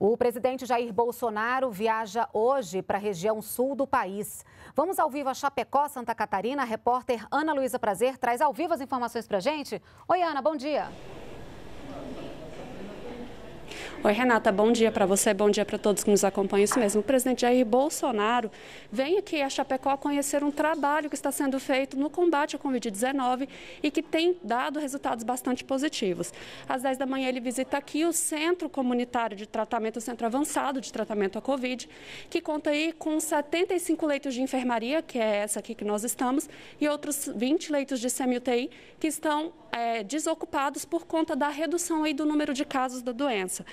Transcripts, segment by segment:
O presidente Jair Bolsonaro viaja hoje para a região sul do país. Vamos ao vivo a Chapecó, Santa Catarina. A repórter Ana Luísa Prazer traz ao vivo as informações para gente. Oi, Ana, bom dia. Oi, Renata, bom dia para você, bom dia para todos que nos acompanham. Isso mesmo, o presidente Jair Bolsonaro vem aqui a Chapecó conhecer um trabalho que está sendo feito no combate à Covid-19 e que tem dado resultados bastante positivos. Às 10 da manhã, ele visita aqui o Centro Comunitário de Tratamento, o Centro Avançado de Tratamento à Covid, que conta aí com 75 leitos de enfermaria, que é essa aqui que nós estamos, e outros 20 leitos de semi-UTI que estão é, desocupados por conta da redução aí do número de casos da doença.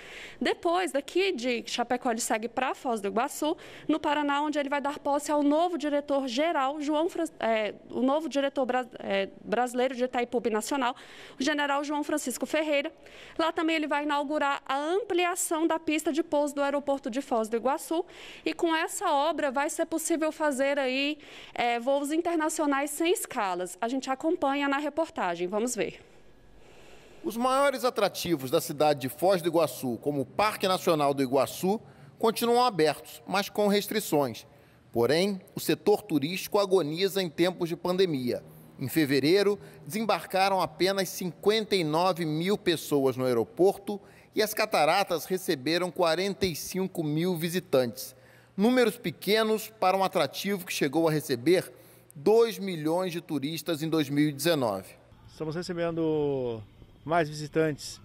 Depois, daqui de Chapecó, ele segue para Foz do Iguaçu, no Paraná, onde ele vai dar posse ao novo diretor-geral, João é, o novo diretor é, brasileiro de Itaipu Nacional, o general João Francisco Ferreira. Lá também ele vai inaugurar a ampliação da pista de pouso do aeroporto de Foz do Iguaçu. E com essa obra vai ser possível fazer aí é, voos internacionais sem escalas. A gente acompanha na reportagem. Vamos ver. Os maiores atrativos da cidade de Foz do Iguaçu, como o Parque Nacional do Iguaçu, continuam abertos, mas com restrições. Porém, o setor turístico agoniza em tempos de pandemia. Em fevereiro, desembarcaram apenas 59 mil pessoas no aeroporto e as cataratas receberam 45 mil visitantes. Números pequenos para um atrativo que chegou a receber 2 milhões de turistas em 2019. Estamos recebendo mais visitantes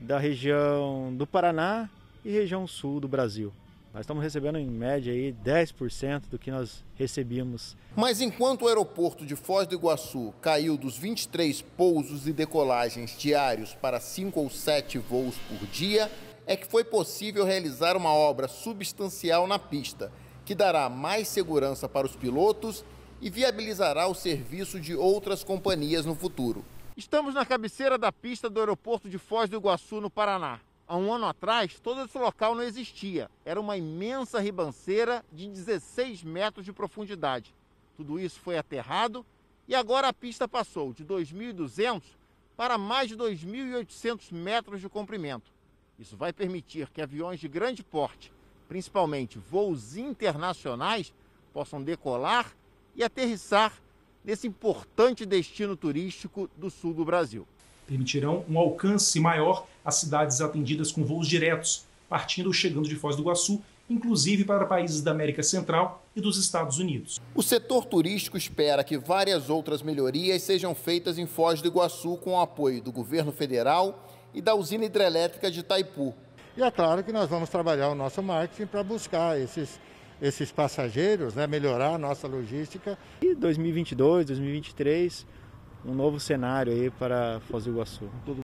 da região do Paraná e região sul do Brasil. Nós estamos recebendo em média aí 10% do que nós recebíamos. Mas enquanto o aeroporto de Foz do Iguaçu caiu dos 23 pousos e decolagens diários para 5 ou 7 voos por dia, é que foi possível realizar uma obra substancial na pista, que dará mais segurança para os pilotos e viabilizará o serviço de outras companhias no futuro. Estamos na cabeceira da pista do aeroporto de Foz do Iguaçu, no Paraná. Há um ano atrás, todo esse local não existia. Era uma imensa ribanceira de 16 metros de profundidade. Tudo isso foi aterrado e agora a pista passou de 2.200 para mais de 2.800 metros de comprimento. Isso vai permitir que aviões de grande porte, principalmente voos internacionais, possam decolar e aterrissar nesse importante destino turístico do sul do Brasil. Permitirão um alcance maior às cidades atendidas com voos diretos, partindo ou chegando de Foz do Iguaçu, inclusive para países da América Central e dos Estados Unidos. O setor turístico espera que várias outras melhorias sejam feitas em Foz do Iguaçu com o apoio do governo federal e da usina hidrelétrica de Itaipu. E é claro que nós vamos trabalhar o nosso marketing para buscar esses esses passageiros, né, melhorar a nossa logística. E 2022, 2023, um novo cenário aí para Foz do Iguaçu.